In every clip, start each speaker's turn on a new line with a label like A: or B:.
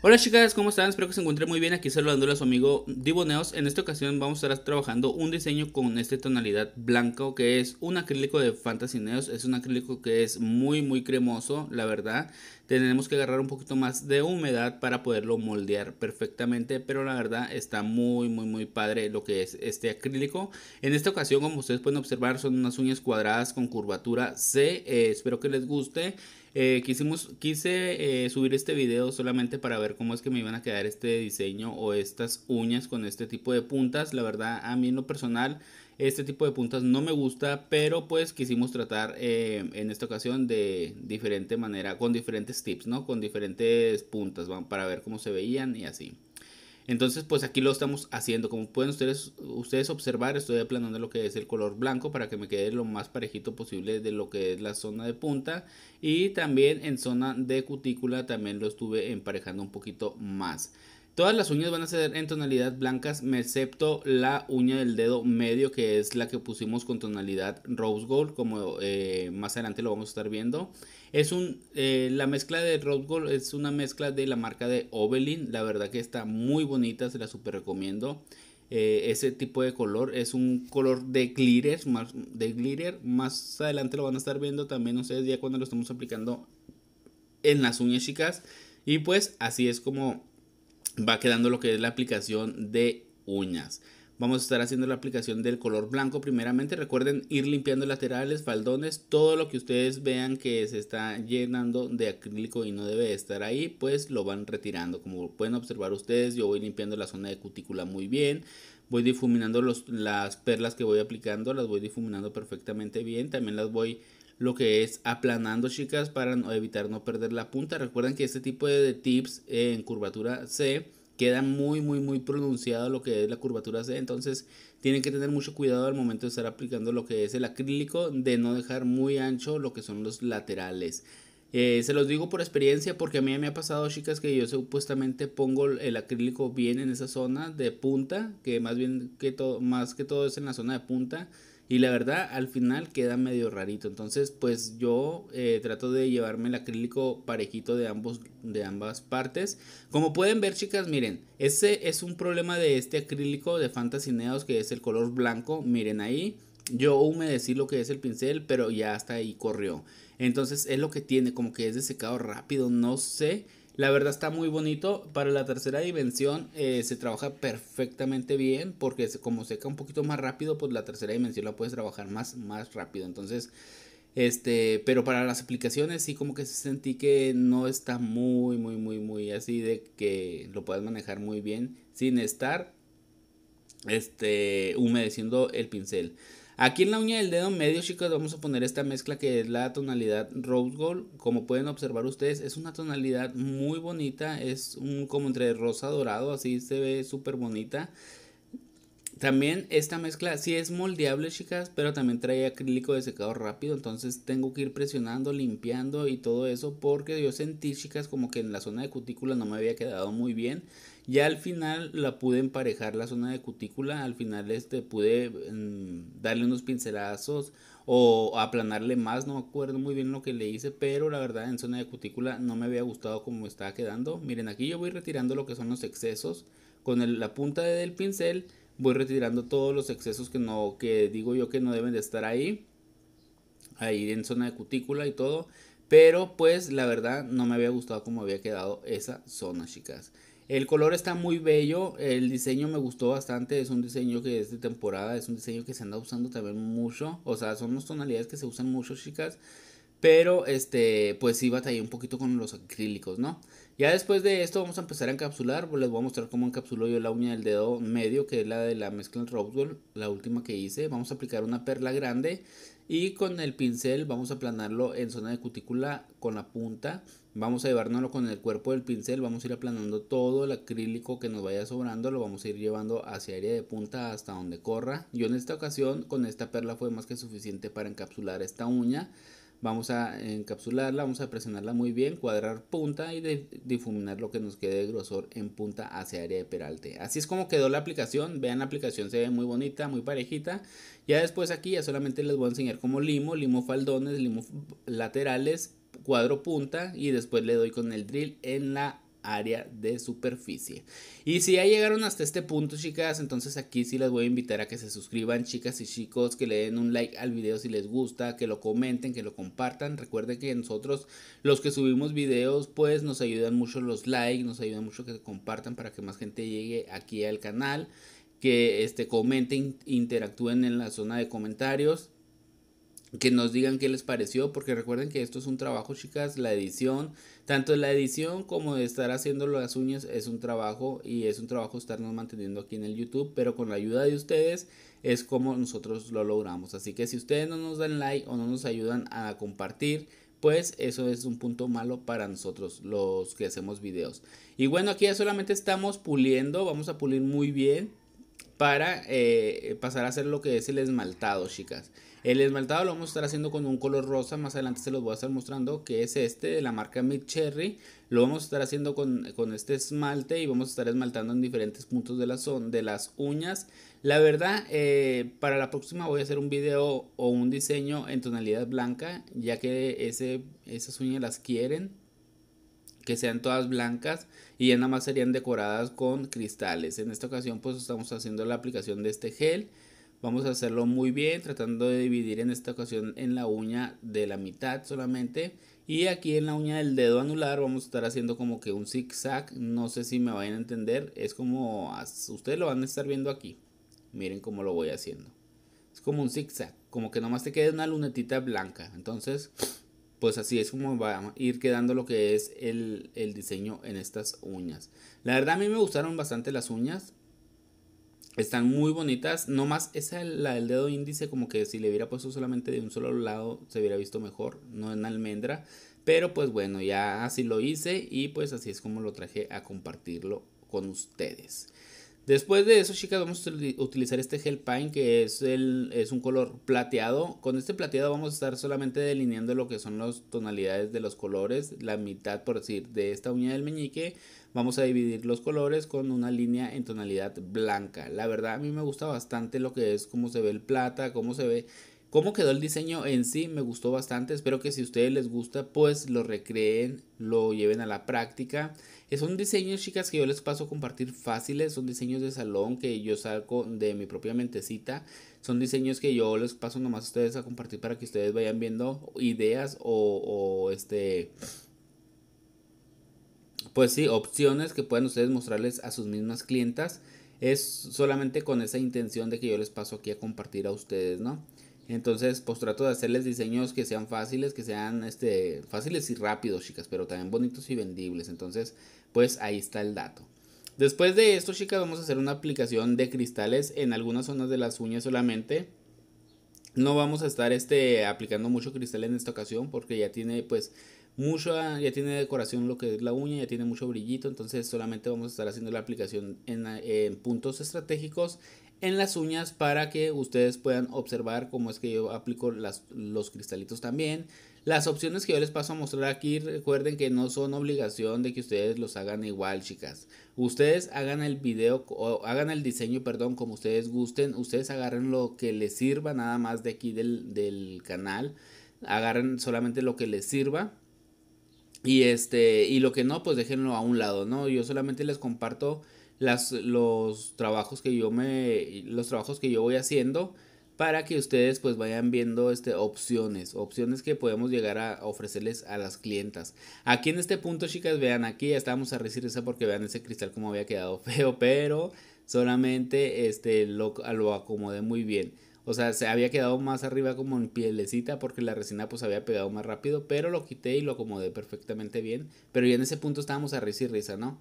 A: Hola chicas, ¿cómo están? Espero que se encuentren muy bien. Aquí saludándoles a su amigo Diboneos. En esta ocasión vamos a estar trabajando un diseño con esta tonalidad blanco que es un acrílico de Fantasy Neos. Es un acrílico que es muy muy cremoso, la verdad. Tenemos que agarrar un poquito más de humedad para poderlo moldear perfectamente. Pero la verdad está muy muy muy padre lo que es este acrílico. En esta ocasión como ustedes pueden observar son unas uñas cuadradas con curvatura C. Eh, espero que les guste. Eh, quisimos, quise eh, subir este video solamente para ver cómo es que me iban a quedar este diseño o estas uñas con este tipo de puntas. La verdad, a mí en lo personal, este tipo de puntas no me gusta, pero pues quisimos tratar eh, en esta ocasión de diferente manera, con diferentes tips, ¿no? Con diferentes puntas, para ver cómo se veían y así. Entonces, pues aquí lo estamos haciendo. Como pueden ustedes, ustedes observar, estoy aplanando lo que es el color blanco para que me quede lo más parejito posible de lo que es la zona de punta. Y también en zona de cutícula también lo estuve emparejando un poquito más. Todas las uñas van a ser en tonalidad blancas, Me excepto la uña del dedo medio, que es la que pusimos con tonalidad rose gold, como eh, más adelante lo vamos a estar viendo. Es un, eh, la mezcla de rose gold es una mezcla de la marca de Ovelin, la verdad que está muy bonita, se la super recomiendo. Eh, ese tipo de color es un color de glitter, más, de glitter, más adelante lo van a estar viendo también ustedes ya cuando lo estamos aplicando en las uñas chicas. Y pues así es como va quedando lo que es la aplicación de uñas. Vamos a estar haciendo la aplicación del color blanco primeramente. Recuerden ir limpiando laterales, faldones, todo lo que ustedes vean que se está llenando de acrílico y no debe estar ahí, pues lo van retirando. Como pueden observar ustedes, yo voy limpiando la zona de cutícula muy bien. Voy difuminando los, las perlas que voy aplicando, las voy difuminando perfectamente bien. También las voy lo que es aplanando chicas para no, evitar no perder la punta. Recuerden que este tipo de tips en curvatura C queda muy muy muy pronunciado lo que es la curvatura C, entonces tienen que tener mucho cuidado al momento de estar aplicando lo que es el acrílico de no dejar muy ancho lo que son los laterales. Eh, se los digo por experiencia porque a mí me ha pasado, chicas, que yo supuestamente pongo el acrílico bien en esa zona de punta, que más bien que todo, más que todo es en la zona de punta y la verdad, al final queda medio rarito. Entonces, pues yo eh, trato de llevarme el acrílico parejito de, ambos, de ambas partes. Como pueden ver, chicas, miren, ese es un problema de este acrílico de Fantasy Neos, que es el color blanco. Miren ahí. Yo humedecí lo que es el pincel, pero ya hasta ahí corrió. Entonces es lo que tiene, como que es de secado rápido, no sé. La verdad está muy bonito. Para la tercera dimensión eh, se trabaja perfectamente bien porque como seca un poquito más rápido, pues la tercera dimensión la puedes trabajar más, más rápido. Entonces, este, pero para las aplicaciones sí como que sentí que no está muy, muy, muy, muy así de que lo puedes manejar muy bien sin estar este, humedeciendo el pincel. Aquí en la uña del dedo medio, chicas, vamos a poner esta mezcla que es la tonalidad Rose Gold. Como pueden observar ustedes, es una tonalidad muy bonita. Es un como entre rosa dorado, así se ve súper bonita. También esta mezcla sí es moldeable, chicas, pero también trae acrílico de secado rápido, entonces tengo que ir presionando, limpiando y todo eso porque yo sentí, chicas, como que en la zona de cutícula no me había quedado muy bien ya al final la pude emparejar la zona de cutícula, al final este pude mm, darle unos pincelazos o aplanarle más, no me acuerdo muy bien lo que le hice, pero la verdad en zona de cutícula no me había gustado como estaba quedando. Miren, aquí yo voy retirando lo que son los excesos con la punta del pincel, voy retirando todos los excesos que no que digo yo que no deben de estar ahí. Ahí en zona de cutícula y todo, pero pues la verdad no me había gustado como había quedado esa zona, chicas. El color está muy bello, el diseño me gustó bastante, es un diseño que es de temporada, es un diseño que se anda usando también mucho, o sea, son unas tonalidades que se usan mucho, chicas. Pero este, pues sí batallé un poquito con los acrílicos, ¿no? Ya después de esto vamos a empezar a encapsular. Pues les voy a mostrar cómo encapsulo yo la uña del dedo medio, que es la de la mezcla Roswell, la última que hice. Vamos a aplicar una perla grande y con el pincel vamos a aplanarlo en zona de cutícula con la punta Vamos a llevárnoslo con el cuerpo del pincel, vamos a ir aplanando todo el acrílico que nos vaya sobrando, lo vamos a ir llevando hacia área de punta hasta donde corra. Yo en esta ocasión con esta perla fue más que suficiente para encapsular esta uña. Vamos a encapsularla, vamos a presionarla muy bien, cuadrar punta y difuminar lo que nos quede de grosor en punta hacia área de peralte. Así es como quedó la aplicación, vean la aplicación se ve muy bonita, muy parejita. Ya después aquí ya solamente les voy a enseñar cómo limo, limo faldones, limo laterales cuadro punta y después le doy con el drill en la área de superficie. Y si ya llegaron hasta este punto, chicas, entonces aquí sí las voy a invitar a que se suscriban, chicas y chicos, que le den un like al video si les gusta, que lo comenten, que lo compartan. Recuerden que nosotros, los que subimos videos, pues nos ayudan mucho los likes, nos ayudan mucho que compartan para que más gente llegue aquí al canal, que este, comenten, interactúen en la zona de comentarios que nos digan qué les pareció, porque recuerden que esto es un trabajo, chicas, la edición, tanto la edición como de estar haciendo las uñas es un trabajo y es un trabajo estarnos manteniendo aquí en el YouTube, pero con la ayuda de ustedes es como nosotros lo logramos. Así que si ustedes no nos dan like o no nos ayudan a compartir, pues eso es un punto malo para nosotros los que hacemos videos. Y bueno, aquí ya solamente estamos puliendo, vamos a pulir muy bien para eh, pasar a hacer lo que es el esmaltado, chicas. El esmaltado lo vamos a estar haciendo con un color rosa, más adelante se los voy a estar mostrando, que es este de la marca Mid Cherry. Lo vamos a estar haciendo con, este esmalte y vamos a estar esmaltando en diferentes puntos de las, de las uñas. La verdad, eh, para la próxima voy a hacer un video o un diseño en tonalidad blanca, ya que esas uñas las quieren que sean todas blancas y ya nada más serían decoradas con cristales. En esta ocasión pues estamos haciendo la aplicación de este gel. Vamos a hacerlo muy bien, tratando de dividir en esta ocasión en la uña de la mitad solamente. Y aquí en la uña del dedo anular vamos a estar haciendo como que un zigzag. No sé si me vayan a entender. Es como, ustedes lo van a estar viendo aquí. Miren cómo lo voy haciendo. Es como un zigzag, como que nomás te quede una lunetita blanca. Entonces pues así es como va a ir quedando lo que es el, diseño en estas uñas. La verdad a mí me gustaron bastante las uñas. Están muy bonitas. No más esa, la del dedo índice, como que si le hubiera puesto solamente de un solo lado, se hubiera visto mejor, no en almendra. Pero pues bueno, ya así lo hice y pues así es como lo traje a compartirlo con ustedes. Después de eso, chicas, vamos a utilizar este gel paint que es, el, es un color plateado. Con este plateado vamos a estar solamente delineando lo que son las tonalidades de los colores. La mitad, por decir, de esta uña del meñique. Vamos a dividir los colores con una línea en tonalidad blanca. La verdad, a mí me gusta bastante lo que es cómo se ve el plata, cómo se ve Cómo quedó el diseño en sí me gustó bastante, espero que si a ustedes les gusta pues lo recreen, lo lleven a la práctica. Son diseños chicas que yo les paso a compartir fáciles, son diseños de salón que yo saco de mi propia mentecita, son diseños que yo les paso nomás a ustedes a compartir para que ustedes vayan viendo ideas o, o este... Pues sí, opciones que puedan ustedes mostrarles a sus mismas clientas. Es solamente con esa intención de que yo les paso aquí a compartir a ustedes, ¿no? Entonces, pues trato de hacerles diseños que sean fáciles, que sean este, fáciles y rápidos, chicas, pero también bonitos y vendibles. Entonces, pues ahí está el dato. Después de esto, chicas, vamos a hacer una aplicación de cristales en algunas zonas de las uñas solamente. No vamos a estar este, aplicando mucho cristal en esta ocasión porque ya tiene pues mucha, ya tiene decoración lo que es la uña, ya tiene mucho brillito, entonces solamente vamos a estar haciendo la aplicación en, en puntos estratégicos en las uñas para que ustedes puedan observar cómo es que yo aplico los cristalitos también. Las opciones que yo les paso a mostrar aquí, recuerden que no son obligación de que ustedes los hagan igual, chicas. Ustedes hagan el video o hagan el diseño, perdón, como ustedes gusten. Ustedes agarren lo que les sirva nada más de aquí del, del canal. Agarren solamente lo que les sirva. Y este, y lo que no, pues déjenlo a un lado, ¿no? Yo solamente les comparto los trabajos que yo me, los trabajos que yo voy haciendo para que ustedes pues vayan viendo este, opciones, opciones que podemos llegar a ofrecerles a las clientas. Aquí en este punto chicas, vean, aquí ya estábamos a recibir risa porque vean ese cristal como había quedado feo, pero solamente este, lo, lo acomodé muy bien. O sea, se había quedado más arriba como en pielecita porque la resina pues había pegado más rápido, pero lo quité y lo acomodé perfectamente bien. Pero ya en ese punto estábamos a risa y risa, ¿no?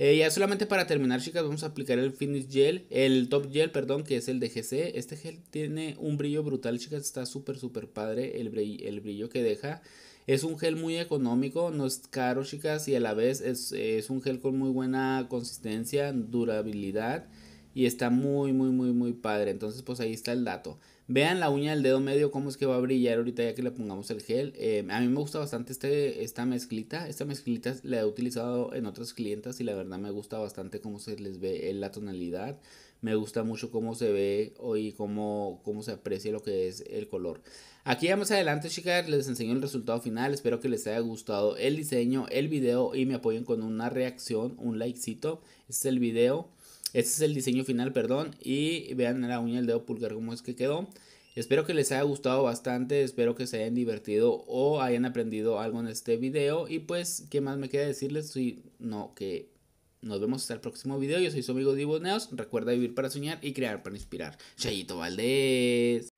A: Eh, ya solamente para terminar, chicas, vamos a aplicar el Finish Gel, el Top Gel, perdón, que es el de GC. Este gel tiene un brillo brutal, chicas, está súper, súper padre el brillo, el brillo que deja. Es un gel muy económico, no es caro, chicas, y a la vez es un gel con muy buena consistencia, durabilidad, y está muy, muy, muy, muy padre. Entonces, pues ahí está el dato. Vean la uña del dedo medio, cómo es que va a brillar ahorita ya que le pongamos el gel. Eh, a mí me gusta bastante este, esta mezclita. Esta mezclita la he utilizado en otras clientas y la verdad me gusta bastante cómo se les ve eh, la tonalidad. Me gusta mucho cómo se ve hoy cómo, cómo se aprecia lo que es el color. Aquí ya más adelante, chicas, les enseño el resultado final. Espero que les haya gustado el diseño, el video y me apoyen con una reacción, un likecito. Este es el video. Este es el diseño final, perdón. Y vean la uña del dedo pulgar cómo es que quedó. Espero que les haya gustado bastante, espero que se hayan divertido o hayan aprendido algo en este video. Y pues, ¿qué más me queda decirles? Si no, que nos vemos hasta el próximo video. Yo soy su amigo Divo Neos. Recuerda vivir para soñar y crear para inspirar. Chayito Valdés.